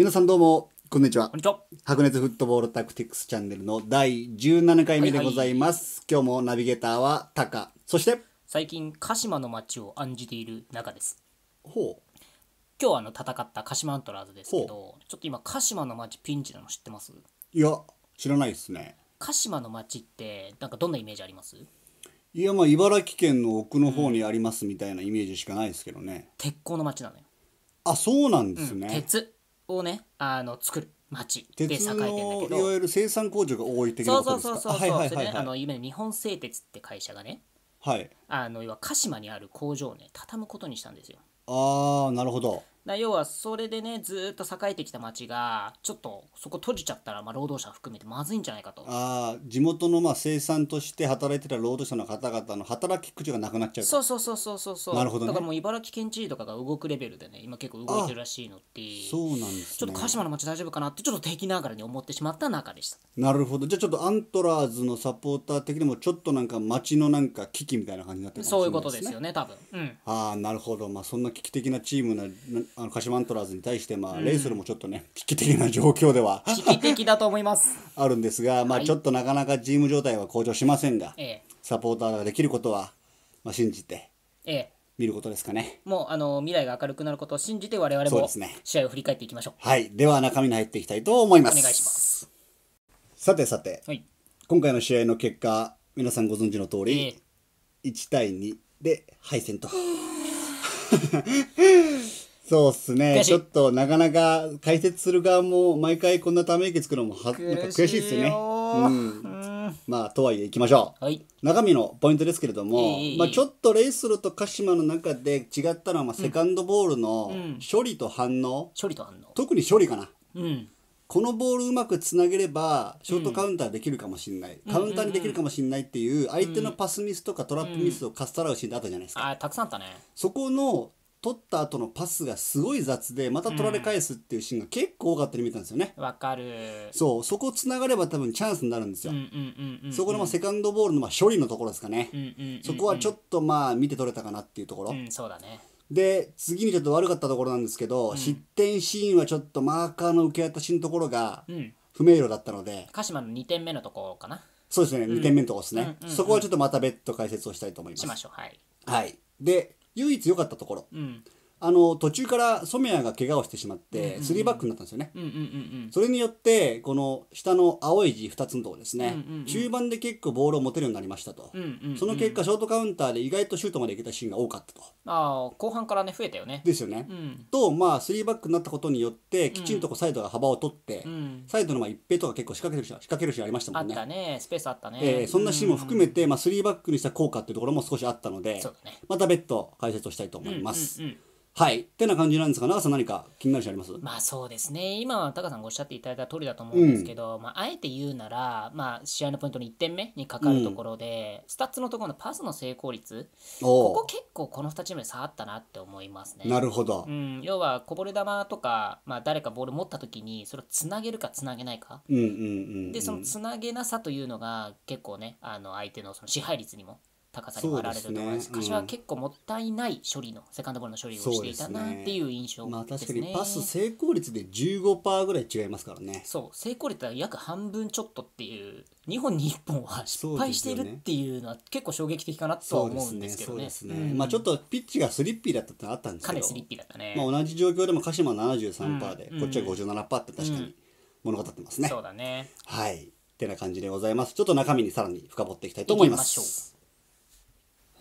皆さんどうも、こんにちは。こんにちは。白熱フットボールタクティクスチャンネルの第17回目でございます。今日もナビゲーターはタカ。そして、最近鹿島の街を案じている中ですほう。今日あの戦った鹿島アントラーズですけどちょっと今鹿島の街ピンチなの知ってますいや、知らないですね。鹿島の街ってなんかどんなイメージありますいや、まあ、茨城県の奥の方にありますみたいなイメージしかないですけどね。鉄鋼の街なのよ、あ、そうなんですね。鉄をねあの作る町で栄えてんだけどいわゆる生産工場が多い的なそうことそうですそうそうはいそういそはいねあは夢の日本製鉄って会社がねはいあの要は鹿島にある工場をね畳むことにしたんですよああなるほどだ要はそれでねずっと栄えてきた町がちょっとそこ閉じちゃったら、まあ、労働者含めてまずいんじゃないかとああ地元のまあ生産として働いてた労働者の方々の働き口がなくなっちゃうそうそうそうそうそうなるほど、ね、だからもう茨城県知事とかが動くレベルでね今結構動いてるらしいのってそうなんです、ね、ちょっと鹿島の町大丈夫かなってちょっと敵ながらに思ってしまった中でしたなるほどじゃあちょっとアントラーズのサポーター的にもちょっとなんか町のなんか危機みたいな感じになってるかもしれないです、ね、そういうことですよね多分、うん、ああなるほどまあそんな危機的なチームなあの鹿島アントラーズに対してまあ、レイソルもちょっとね危機的な状況では危機的だと思います。あるんですが、まあ、ちょっとなかなかチーム状態は向上しませんが、サポーターができることは、まあ、信じてええ、見ることですかね。もうあの未来が明るくなることを信じて我々われも試合を振り返っていきましょう。はい、では中身に入っていきたいと思います。お願いします。さてさて、はい。今回の試合の結果、皆さんご存知の通ええり、1対2で敗戦と。そうっすね。ちょっとなかなか解説する側も毎回こんなため息つくのもはなんか悔しいっすよね。うん、まあとはいえいきましょう、はい、中身のポイントですけれども、えー、まあ、ちょっとレイソルと鹿島の中で違ったのはまあセカンドボールの処理と反応、うん、処理と反応特に処理かな、うん、このボールうまくつなげればショートカウンターできるかもしれない、うん、カウンターにできるかもしれないっていう相手のパスミスとかトラップミスをかっさらうシーンってあったじゃないですか、あたくさんあったねそこの取った後のパスがすごい雑でまた取られ返すっていうシーンが結構多かったり見たんですよね。わ、かるそうそこつながれば多分チャンスになるんですよ。そこのまあセカンドボールのまあ処理のところですかね、そこはちょっとまあ見て取れたかなっていうところ。うん、そうだねで次にちょっと悪かったところなんですけど、うん、失点シーンはちょっとマーカーの受け渡しのところが不明瞭だったので、鹿島の2点目のところかなそうですね、2点目のところですね、そこはちょっとまた別途解説をしたいと思います。しましょうはい、はい、で唯一良かったところ、うんあの途中から染谷が怪我をしてしまって3バックになったんですよね。それによってこの下の青い字2つのとこですね、中盤で結構ボールを持てるようになりましたと、その結果ショートカウンターで意外とシュートまでいけたシーンが多かったと。あ後半からね増えたよね。ですよね。うん、とまあ3バックになったことによってきちんとこうサイドが幅を取って、うん、サイドのまあ一平とか結構仕掛ける仕掛けるシーンありましたもんね。あったねスペースあったね。えー、そんなシーンも含めて、まあ、3バックにした効果っていうところも少しあったので、ね、また別途解説をしたいと思います。うんうんうんはいってな感じなんですが長さん何か気になる人ありますまあそうですね今はタカさんがおっしゃっていただいた通りだと思うんですけど、うん、まあ、あえて言うなら、まあ、試合のポイントの1点目にかかるところで、うん、スタッツのところのパスの成功率ここ結構この2チームで差あったなって思いますね。なるほど、うん、要はこぼれ球とか、まあ、誰かボール持った時にそれをつなげるかつなげないか、うんうんうんうん、でそのつなげなさというのが結構ねあの相手のその支配率にも高さにも表れると思いますす、ね、柏は結構もったいない処理のセカンドボールの処理をしていたなっていう印象ですね、ねまあ、確かにパス成功率で15%ぐらい違いますからねそう成功率は約半分ちょっとっていう2本に1本は失敗しているっていうのは結構衝撃的かなとは思うんですけどねまあちょっとピッチがスリッピーだったってあったんですけどかスリッピーだったね、まあ、同じ状況でも鹿島73%で、うん、こっちは57%って確かに物語ってますね、うん、そうだねはいってな感じでございますちょっと中身にさらに深掘っていきたいと思います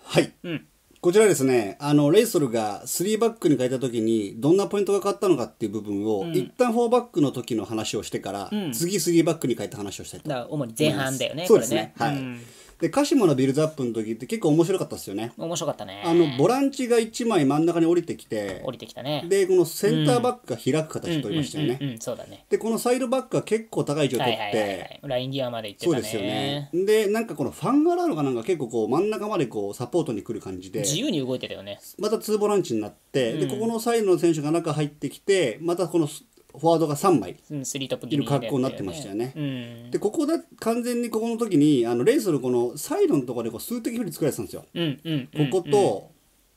はい。うん。こちらですね、あの、レイソルが3バックに変えた時に、どんなポイントが変わったのかっていう部分を、うん一旦4バックの時の話をしてから、うん次3バックに変えた話をしたいとだから主に前半だよね、そうですね。ねはい。うんで鹿島のビルズアップの時って結構面白かったですよね面白かったねあのボランチが1枚真ん中に降りてきて降りてきたねでこのセンターバックが開く形取りましたよねそうだねでこのサイドバックが結構高い位置を取って、はいはいはいライン際まで行ってたねそうですよねでなんかこのファンガラーノがなんか結構こう真ん中までこうサポートに来る感じで自由に動いてたよねまた2ボランチになって、うん、でここのサイドの選手が中入ってきてまたこのフォワードが3枚いる格好になってましたよね。うん、でここだ完全にここの時にあのレイソルこのサイドのところでこう数的不利作られてたんですよ。うんうん、ここと、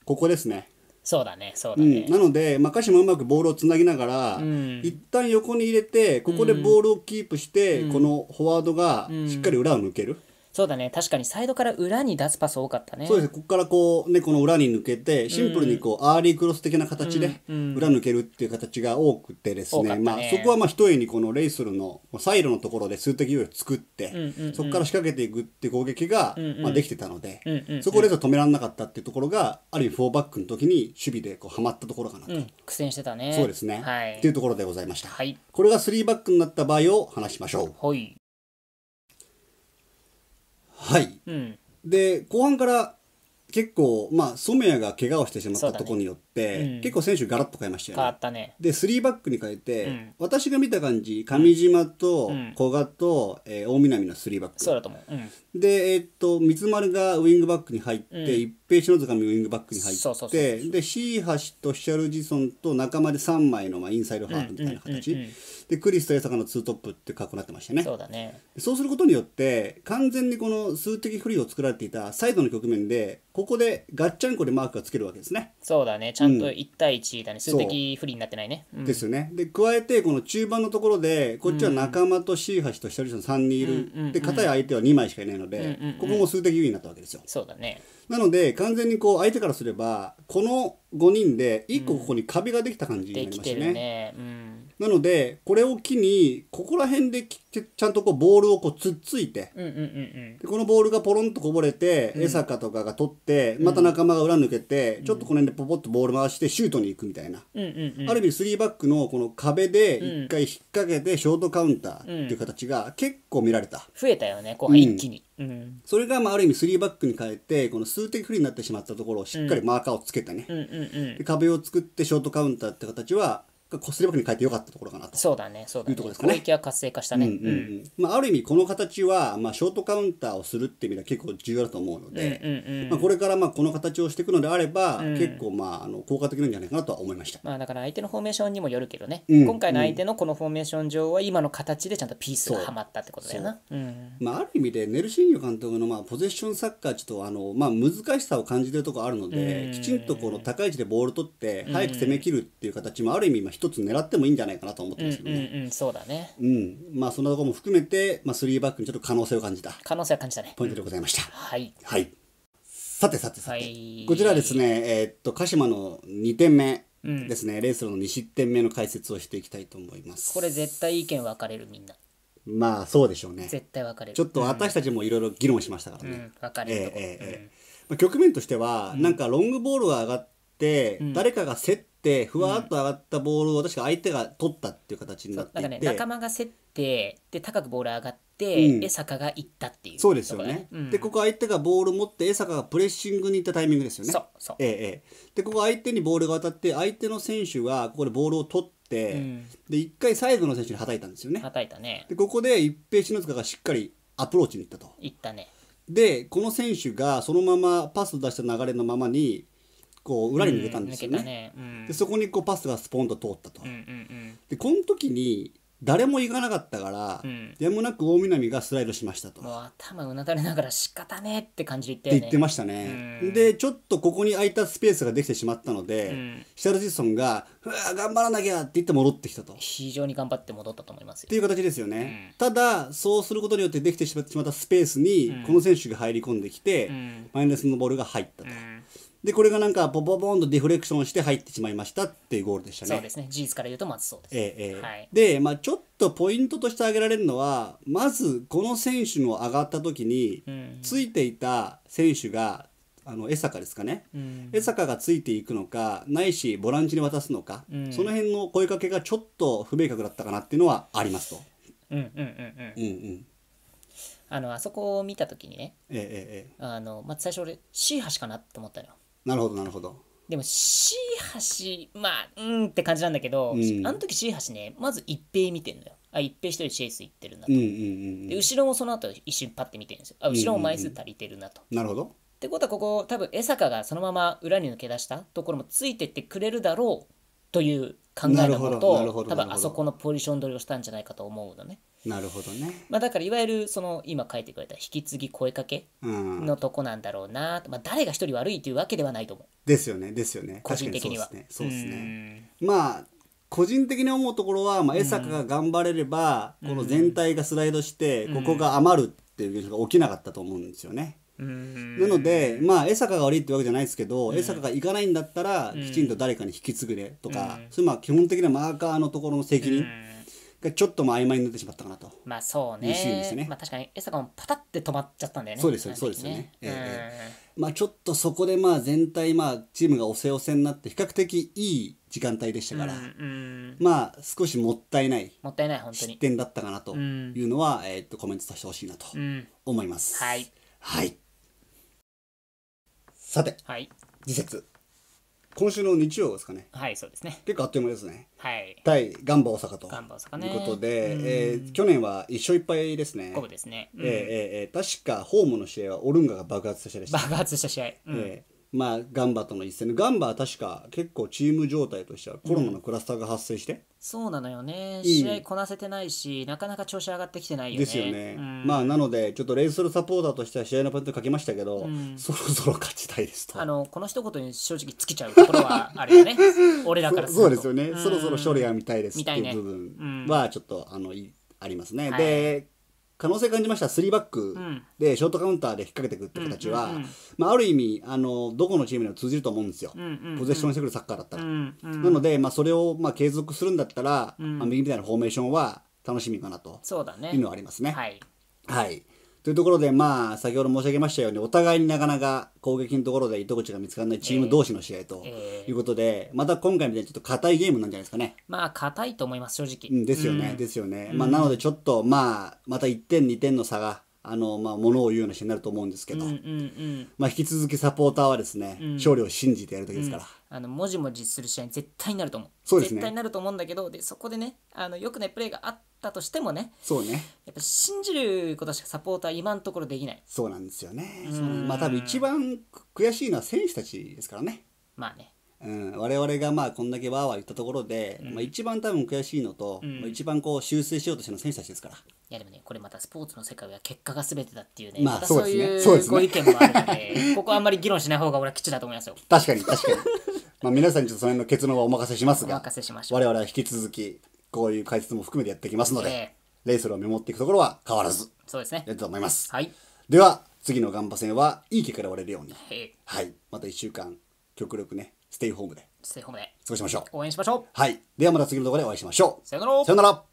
ここですね。そうだねそうだね、うん、なので、まあ、鹿島うまくボールをつなぎながら、うん、一旦横に入れてここでボールをキープして、うん、このフォワードがしっかり裏を抜ける、そうだね確かにサイドから裏に出すパス多かったねそうですここからこうねこの裏に抜けてシンプルにこう、アーリークロス的な形で裏抜けるっていう形が多くてですねね、まあ、そこはまあ一重にこのレイソルのサイドのところで数的優位を作って、うんうんうん、そこから仕掛けていくっていう攻撃が、まあ、できてたので、うんうんうん、そこをレイソル止められなかったっていうところがある意味フォーバックの時に守備でこうはまったところかなと、うん、苦戦してたねそうですね、はい、っていうところでございました、はい、これが3バックになった場合を話しましょう。はいはい、うん、で後半から結構、まあ、染谷が怪我をしてしまったところによって、ねうん、結構選手ガラッと変えましたよね。変わったね。で、3バックに変えて、うん、私が見た感じ、上島と古賀と、うん、えー、大南の3バック。そうだと思う。で、えー、っと、三丸がウイングバックに入って、一平篠塚もウイングバックに入って、で、椎橋とシャルジソンと仲間で3枚の、まあ、インサイドハーフみたいな形。うんうんうんうんでクリスと江坂のツートップって格好になってましたねそうだねそうすることによって完全にこの数的不利を作られていたサイドの局面でここでガッチャンコでマークがつけるわけですねそうだねちゃんと1対1だね、うん、数的不利になってないね、うん、ですよねで加えてこの中盤のところでこっちは仲間とシーハシと一人ん3人いる、うんうんうん、で片や相手は2枚しかいないので、うんうんうん、ここも数的優利になったわけですよそうだねなので完全にこう相手からすればこの5人で1個ここに壁ができた感じになりましたね,、うんねうん、なのでこれを機にここら辺でちゃんとこうボールをこうつっついて、うんうんうんでこのボールがポロンとこぼれて、うん、江坂とかが取ってまた仲間が裏抜けて、うん、ちょっとこの辺でポポッとボール回してシュートに行くみたいな、うんうんうん、ある意味3バックのこの壁で1回引っ掛けてショートカウンターっていう形が結構見られた、増えたよねこ半一気に、それがまあある意味3バックに変えてこの数的不利になってしまったところをしっかりマーカーをつけたね、うんうんうん、で壁を作ってショートカウンターって形はがこすりばに変えてよかったところかなとそうだねそうだねいうところですかね。は活性化したね、うんうんうんまあ、ある意味この形は、まあ、ショートカウンターをするっていう意味では結構重要だと思うので、うんうんうんまあ、これからまあこの形をしていくのであれば、うん結構まああの効果的なんじゃないかなとは思いました。まあ、だから相手のフォーメーションにもよるけどね、うん今回の相手のこのフォーメーション上は今の形でちゃんとピースがはまったってことだよな。うんまあ、ある意味でネルシーニョ監督のまあポゼッションサッカーちょっとあの、まあ、難しさを感じてるところあるので、うんきちんとこの高い位置でボール取って早く攻め切るっていう形もある意味一一つ狙ってもいいんじゃないかなと思ってますけどね。うん、うん、そうだね。うん、まあそんなところも含めて、まあ3バックにちょっと可能性を感じた。可能性を感じたね。ポイントでございました。はい。はい。さてさてさて、はい、こちらですね、えー、っと鹿島の2点目。ですね、うん、レースの2失点目の解説をしていきたいと思いますこれ絶対意見分かれるみんなまあそうでしょうね絶対分かれるちょっと私たちもいろいろ議論しましたからね、うん、分かれるえーえー、えー、まあ、局面としては、なんかロングボールが上がって、誰かが競っってふわっと上がったボールを確か相手が取ったっていう形になっていて、ね、仲間が競ってで高くボール上がって、うん、江坂が行ったっていう、ね、そうですよね、うん、でここ相手がボール持って江坂がプレッシングに行ったタイミングですよねそええでここ相手にボールが渡って相手の選手がここでボールを取ってうん、で1回サイドの選手にはたいたんですよね。はたいたねでここで一平篠塚がしっかりアプローチにいったと。いったねでこの選手がそのままパスを出した流れのままにこう裏に抜けたんですよねうんねうん、でそこにこうパスがスポンと通ったと、うんうんうん、でこの時に誰も行かなかったから、うん、やもなく大南がスライドしましたと頭うなだれながら仕方ねえって感じで言って、言ってましたね、うん、でちょっとここに空いたスペースができてしまったので、うん、シャルジソンが「うわ頑張らなきゃ」って言って戻ってきたと非常に頑張って戻ったと思いますっていう形ですよね、うん、ただそうすることによってできてしまったスペースにこの選手が入り込んできて、マイナスのボールが入ったと。でこれがなんかポポポンとディフレクションして入ってしまいましたっていうゴールでしたね。そうですね事実から言うとまずそうです。ええええはい、で、まあ、ちょっとポイントとして挙げられるのはまずこの選手の上がった時に、ついていた選手があの江坂ですかね、うん、江坂がついていくのかないしボランチに渡すのか、うん、その辺の声かけがちょっと不明確だったかなっていうのはありますと。あのあそこを見た時にね、ええええ、あのまあ、最初俺 C 橋しかなって思ったのよ。なるほどなるほどでも C 橋まあうんって感じなんだけど、うん、あの時 C 橋ねまず一平見てるのよあ一平一人チェイス行ってるなと、うんうんうん、で後ろもその後一瞬パッて見てるんですよあ後ろも枚数足りてるなと、うんうんうん、なるほどってことはここ多分江坂がそのまま裏に抜け出したところもついてってくれるだろうという考えのこと多分あそこのポジション取りをしたんじゃないかと思うのね。なるほどね、まあ、だからいわゆるその今書いてくれた引き継ぎ声かけのとこなんだろうなと、まあ、誰が一人悪いというわけではないと思うですよねですよね個人的にはそうですねまあ個人的に思うところは、まあ、江坂が頑張れれば、この全体がスライドして、ここが余るっていう現象が起きなかったと思うんですよね。なので、まあ、江坂が悪いってわけじゃないですけど、うん、江坂が行かないんだったら、きちんと誰かに引き継ぐれとか、そういうまあ基本的なマーカーのところの責任、がちょっとも曖昧になってしまったかなと。まあそうね。ねまあ確かに江坂もパタって止まっちゃったんだよね。そうですよ、ね、そうですよね。えー、えー、まあちょっとそこでまあ全体まあチームがおせおせになって比較的いい時間帯でしたから、うんうん、まあ少しもったいないもったいない本当に失点だったかなというのは、うん、えー、っとコメントさせてほしいなと思います、うん、はい、はい、さて、はい、次節今週の日曜ですかね。はい、そうですね。結構あっという間ですね。はい。対ガンバ大阪とガンバ大阪ねいうことで、えー去年は一勝いっぱいですね。そうですね。えーえーえー確かホームの試合はオルンガが爆発した試合でした。爆発した試合。うん。えまあ、ガンバとの一戦ガンバは確か結構チーム状態としてはコロナのクラスターが発生して、そうなのよね試合こなせてないしなかなか調子上がってきてないよねですよね、うん、まあなのでちょっとレイソルサポーターとしては試合のポイント書きましたけど、うん、そろそろ勝ちたいですとあのこの一言に正直尽きちゃうところはあるよね 俺らからそうですよね、うん、そろそろ勝利が見たいですっていう部分はちょっとあのありますね、はい、で可能性感じました3バックでショートカウンターで引っ掛けていくって形は、まあ、ある意味あのどこのチームにも通じると思うんですよ、ポゼッションしてくるサッカーだったら、なので、まあ、それをまあ継続するんだったら、まあ、右みたいなフォーメーションは楽しみかなとそうだ、ね、いうのはありますね。はい、はいというところで、まあ、先ほど申し上げましたように、お互いになかなか攻撃のところで糸口が見つからないチーム同士の試合ということで、また今回みたいにちょっと硬いゲームなんじゃないですかね。まあ、硬いと思います、正直。うん、ですよね、うん、ですよね。まあ、なので、ちょっと、まあ、また1点、2点の差があのまあ、ものを言うような人になると思うんですけど、うんうんうんまあ、引き続きサポーターはですね、うん、勝利を信じてやる時ですから、うん、あのもじもじする試合に絶対になると思うそうです、ね、絶対になると思うんだけどでそこでねあのよくないプレーがあったとしてもねそうねやっぱ信じることしかサポーター今のところできないそうなんですよね、うん、まあ多分一番悔しいのは選手たちですからねまあねうん、我々がまあこんだけわーわー言ったところで、うん、まあ、一番多分悔しいのと、うん、一番こう修正しようとしての選手たちですからいやでもねこれまたスポーツの世界は結果がすべてだっていうね、まあ、そういうご意見もあるので、ねね、ここあんまり議論しない方が俺は吉だと思いますよ確かに確かにまあ皆さんにちょっとその辺の結論はお任せしますがお任せしましょう我々は引き続きこういう解説も含めてやっていきますので、えー、レイソルをメモっていくところは変わらずそうですねやると思います、はい、では次のガンバ戦はいい結果で終われるように、はい、また1週間極力ねステイホームでステイホームで過ごしましょう。応援しましょう。はい。ではまた次の動画でお会いしましょう。さよなら。さよなら。